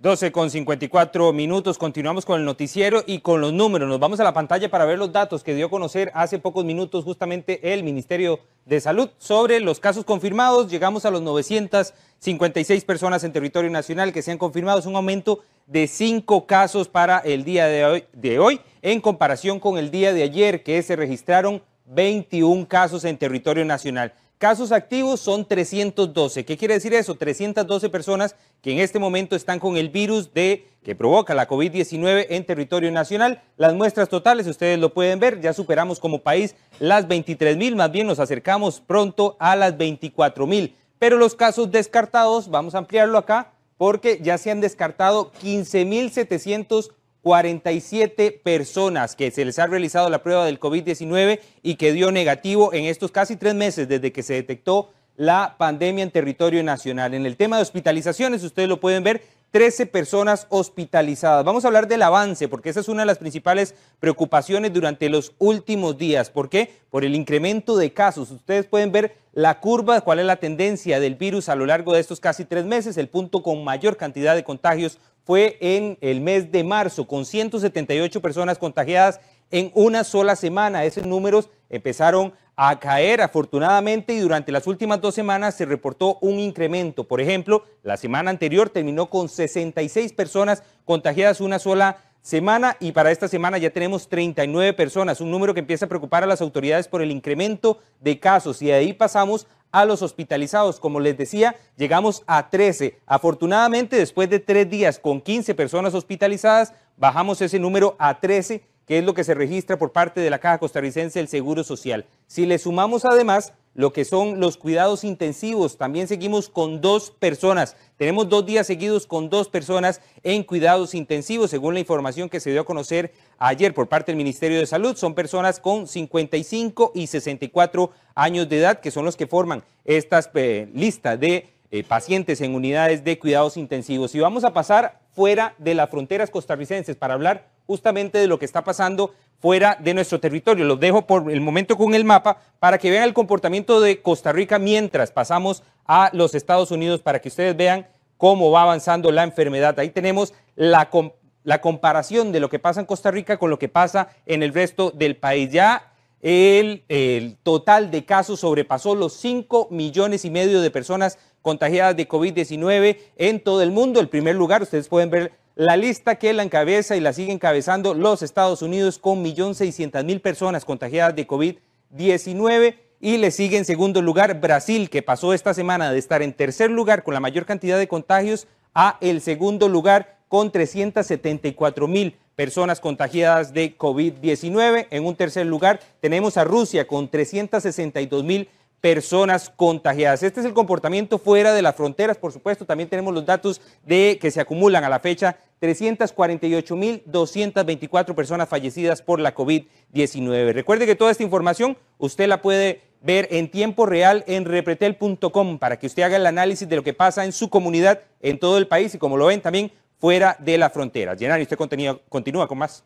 12 con 54 minutos, continuamos con el noticiero y con los números. Nos vamos a la pantalla para ver los datos que dio a conocer hace pocos minutos justamente el Ministerio de Salud sobre los casos confirmados. Llegamos a los 956 personas en territorio nacional que se han confirmado. Es un aumento de 5 casos para el día de hoy, en comparación con el día de ayer que se registraron 21 casos en territorio nacional. Casos activos son 312. ¿Qué quiere decir eso? 312 personas que en este momento están con el virus de que provoca la COVID-19 en territorio nacional. Las muestras totales, ustedes lo pueden ver, ya superamos como país las 23 mil, más bien nos acercamos pronto a las 24 mil. Pero los casos descartados, vamos a ampliarlo acá, porque ya se han descartado 15.700 47 personas que se les ha realizado la prueba del COVID-19 y que dio negativo en estos casi tres meses desde que se detectó la pandemia en territorio nacional. En el tema de hospitalizaciones, ustedes lo pueden ver, 13 personas hospitalizadas. Vamos a hablar del avance, porque esa es una de las principales preocupaciones durante los últimos días. ¿Por qué? Por el incremento de casos. Ustedes pueden ver la curva, cuál es la tendencia del virus a lo largo de estos casi tres meses. El punto con mayor cantidad de contagios fue en el mes de marzo, con 178 personas contagiadas en una sola semana. Esos números empezaron a caer afortunadamente y durante las últimas dos semanas se reportó un incremento. Por ejemplo, la semana anterior terminó con 66 personas contagiadas una sola semana y para esta semana ya tenemos 39 personas, un número que empieza a preocupar a las autoridades por el incremento de casos y de ahí pasamos a los hospitalizados. Como les decía, llegamos a 13. Afortunadamente, después de tres días con 15 personas hospitalizadas, bajamos ese número a 13 que es lo que se registra por parte de la Caja Costarricense del Seguro Social. Si le sumamos además lo que son los cuidados intensivos, también seguimos con dos personas. Tenemos dos días seguidos con dos personas en cuidados intensivos, según la información que se dio a conocer ayer por parte del Ministerio de Salud. Son personas con 55 y 64 años de edad, que son los que forman esta eh, lista de eh, pacientes en unidades de cuidados intensivos. Y vamos a pasar fuera de las fronteras costarricenses para hablar justamente de lo que está pasando fuera de nuestro territorio. Los dejo por el momento con el mapa para que vean el comportamiento de Costa Rica mientras pasamos a los Estados Unidos para que ustedes vean cómo va avanzando la enfermedad. Ahí tenemos la, la comparación de lo que pasa en Costa Rica con lo que pasa en el resto del país. Ya el, el, total de casos sobrepasó los 5 millones y medio de personas contagiadas de COVID-19 en todo el mundo. El primer lugar, ustedes pueden ver la lista que la encabeza y la sigue encabezando los Estados Unidos con 1.600.000 personas contagiadas de COVID-19 y le sigue en segundo lugar Brasil, que pasó esta semana de estar en tercer lugar con la mayor cantidad de contagios a el segundo lugar con 374.000 personas contagiadas de COVID-19. En un tercer lugar tenemos a Rusia con 362.000 personas contagiadas. Este es el comportamiento fuera de las fronteras, por supuesto, también tenemos los datos de que se acumulan a la fecha 348.224 personas fallecidas por la COVID-19. Recuerde que toda esta información usted la puede ver en tiempo real en repretel.com para que usted haga el análisis de lo que pasa en su comunidad, en todo el país y como lo ven también fuera de las fronteras. Llenar, este contenido continúa con más.